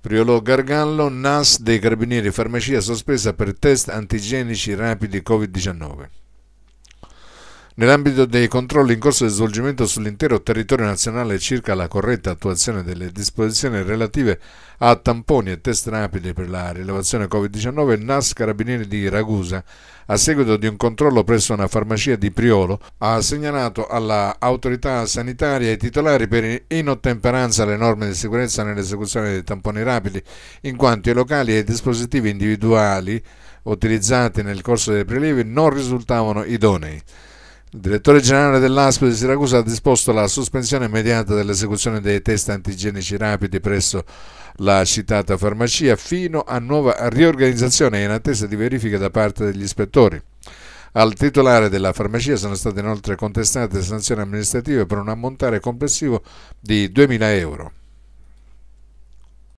Priolo Gargallo, NAS dei Carabinieri Farmacia sospesa per test antigenici rapidi Covid-19. Nell'ambito dei controlli in corso di svolgimento sull'intero territorio nazionale circa la corretta attuazione delle disposizioni relative a tamponi e test rapidi per la rilevazione Covid-19, il NAS Carabinieri di Ragusa, a seguito di un controllo presso una farmacia di Priolo, ha segnalato alla autorità sanitaria i titolari per inottemperanza alle norme di sicurezza nell'esecuzione dei tamponi rapidi, in quanto i locali e i dispositivi individuali utilizzati nel corso dei prelievi non risultavano idonei. Il direttore generale dell'ASP di Siracusa ha disposto la sospensione immediata dell'esecuzione dei test antigenici rapidi presso la citata farmacia fino a nuova riorganizzazione in attesa di verifiche da parte degli ispettori. Al titolare della farmacia sono state inoltre contestate sanzioni amministrative per un ammontare complessivo di 2.000 euro.